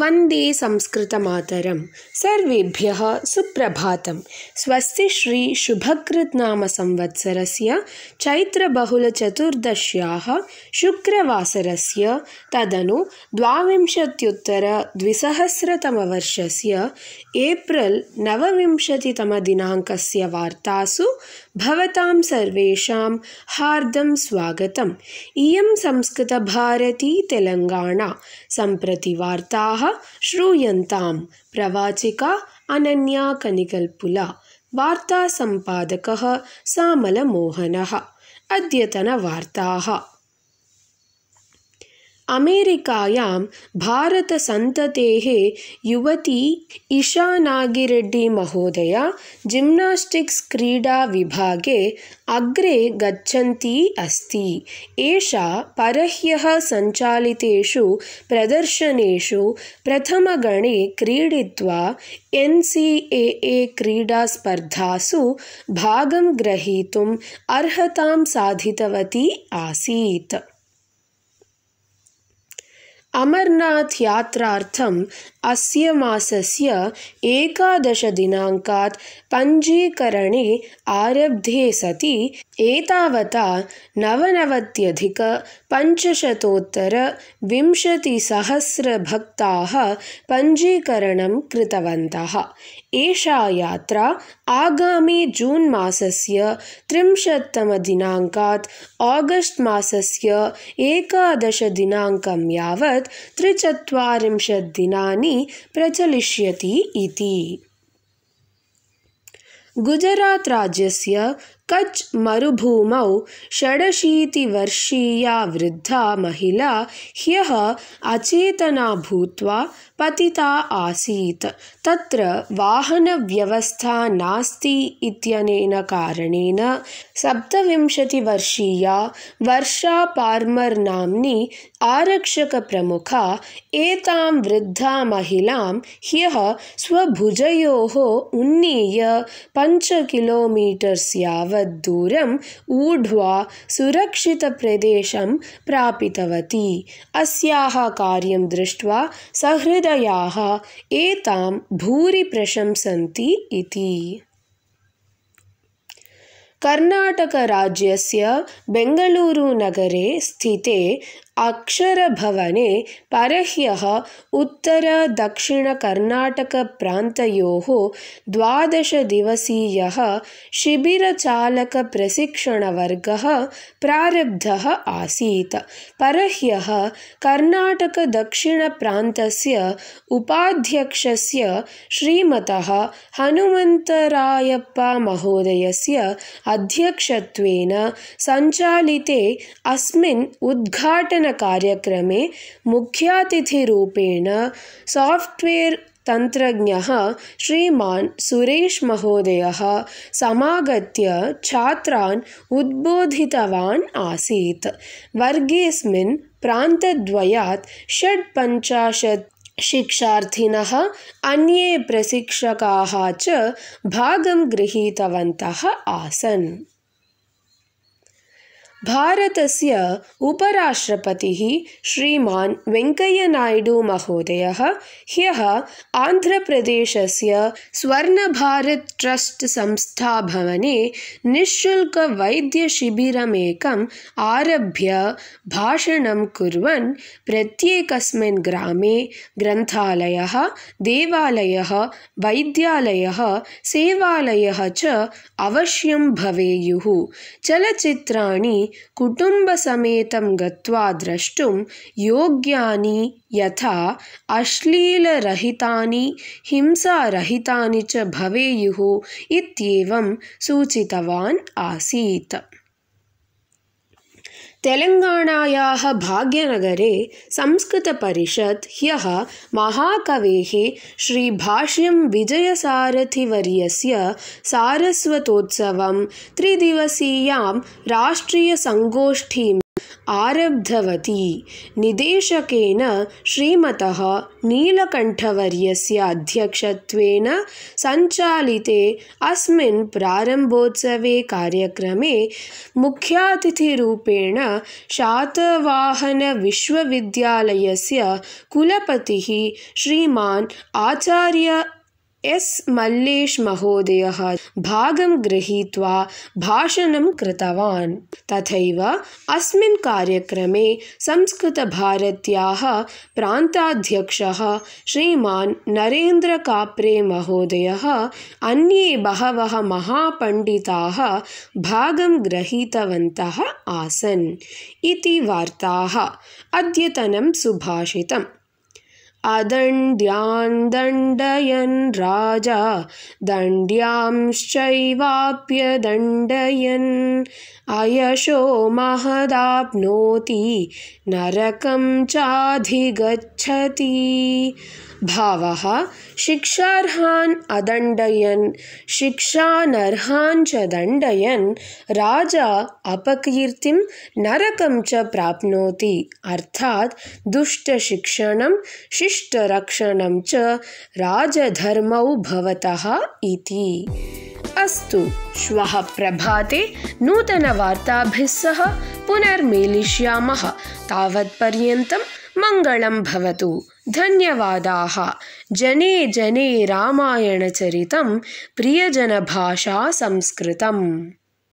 वन्दे संस्कृतमातरं सर्वेभ्यः सुप्रभातं स्वस्ति श्री शुभकृत् नाम संवत्सरस्य चैत्रबहुलचतुर्दश्याः शुक्रवासरस्य तदनु द्वाविंशत्युत्तरद्विसहस्रतमवर्षस्य एप्रिल् नवविंशतितमदिनाङ्कस्य वार्तासु भवतां सर्वेषां हार्दं स्वागतम् इयं संस्कृतभारती तेलङ्गाणा सम्प्रति वार्ताः श्रूयन्ताम् प्रवाचिका अनन्या कनिकल्पुला वार्तासम्पादकः सामलमोहनः अद्यतनवार्ताः अमेरिकायां भारतसन्ततेः युवती जिम्नास्टिक्स जिम्नास्टिक्स् क्रीडाविभागे अग्रे गच्छन्ती अस्ति एषा परह्यः सञ्चालितेषु प्रदर्शनेषु प्रथमगणे क्रीडित्वा एन् क्रीडा ए ए क्रीडास्पर्धासु भागं ग्रहीतुम् अर्हतां साधितवती आसीत् अमरनाथ यात्रार्थम् अस्य मासस्य एकादशदिनाङ्कात् पञ्जीकरणे आरब्धे सति एतावता नवनवत्यधिकपञ्चशतोत्तरविंशतिसहस्रभक्ताः पञ्जीकरणं कृतवन्तः एषा यात्रा आगामि जून् मासस्य त्रिंशत्तमदिनाङ्कात् आगस्ट् मासस्य एकादशदिनाङ्कं यावत् त्रिचत्वारिंशत् दिनानि प्रचलिष्यति इति गुजरात् राज्यस्य कच् मरुभूमौ षडशीतिवर्षीया वृद्धा महिला ह्यः अचेतना भूत्वा पतिता आसीत् तत्र वाहनव्यवस्था नास्ति इत्यनेन कारणेन सप्तविंशतिवर्षीया वर्षा पार्मर् नाम्नि आरक्षकप्रमुखा एतां वृद्धा महिलां ह्यः स्वभुजयोः उन्नीय किलोमीटर्स् यावत् दूरं ऊढ्वा सुरक्षित प्रदेशं प्राप्तवती अस्याः कार्यं दृष्ट्वा सहृदयाह एतां भूरि प्रशंसन्ति इति कर्नाटक राज्यस्य बेंगलूरु नगरे स्थिते अक्षरभवने परह्यः उत्तरदक्षिणकर्णाटकप्रान्तयोः द्वादशदिवसीयः शिबिरचालकप्रशिक्षणवर्गः प्रारब्धः आसीत् परह्यः कर्णाटकदक्षिणप्रान्तस्य उपाध्यक्षस्य श्रीमतः हनुमन्तरायप्पामहोदयस्य अध्यक्षत्वेन सञ्चालिते अस्मिन् उद्घाटन कार्यक्रमे मुख्यातिथिरूपेण साफ्ट्वेर् तन्त्रज्ञः श्रीमान् सुरेशमहोदयः समागत्य छात्रान् उद्बोधितवान् आसीत् वर्गेऽस्मिन् प्रान्तद्वयात् षट्पञ्चाशत् शिक्षार्थिनः अन्ये प्रशिक्षकाः च भागं गृहीतवन्तः आसन् भारतस्य उपराष्ट्रपतिः श्रीमान् वेङ्कय्यनायडुमहोदयः ह्यः आन्ध्रप्रदेशस्य स्वर्णभारत् ट्रस्ट् संस्थाभवने निःशुल्कवैद्यशिबिरमेकम् आरभ्य भाषणं कुर्वन् प्रत्येकस्मिन् ग्रामे ग्रन्थालयः देवालयः वैद्यालयः सेवालयः च अवश्यं भवेयुः चलचित्राणि कुटुम्बसमेतं गत्वा द्रष्टुं योग्यानि यथा अश्लीलरहितानि हिंसारहितानि च भवेयुः इत्येवं सूचितवान् आसीत् तेलङ्गाणायाः भाग्यनगरे संस्कृतपरिषत् ह्यः महाकवेः श्रीभाष्यं विजयसारथिवर्यस्य सारस्वतोत्सवं त्रिदिवसीयां राष्ट्रियसङ्गोष्ठीं आरब्धवती निदेशकेन श्रीमतः नीलकण्ठवर्यस्य अध्यक्षत्वेन सञ्चालिते अस्मिन् प्रारम्भोत्सवे कार्यक्रमे मुख्यातिथिरूपेण शातवाहनविश्वविद्यालयस्य कुलपतिः श्रीमान् आचार्य एस् मल्लेश् महोदयः भागं गृहीत्वा भाषणं कृतवान् तथैव अस्मिन् कार्यक्रमे संस्कृतभारत्याः प्रान्ताध्यक्षः श्रीमान् महोदयः अन्ये बहवः महापण्डिताः भागं गृहीतवन्तः आसन् इति वार्ताः अद्यतनं सुभाषितम् अदण्ड्यान् दण्डयन् राजा दण्ड्यांश्चैवाप्यदण्डयन् दण्डयन् अयशो महदाप्नोति नरकं चाधिगच्छति भावः शिक्षार्हान् अदण्डयन् शिक्षानर्हान् च दण्डयन् राजा अपकीर्तिं नरकं च प्राप्नोति अर्थात् दुष्टशिक्षणं शिष्टरक्षणं च राजधर्मौ भवतः इति अस्तु श्वः प्रभाते सह पुनर्मेलिष्यामः तावत्पर्यन्तम् मङ्गलं भवतु धन्यवादाः जने जने रामायणचरितं प्रियजनभाषा संस्कृतम्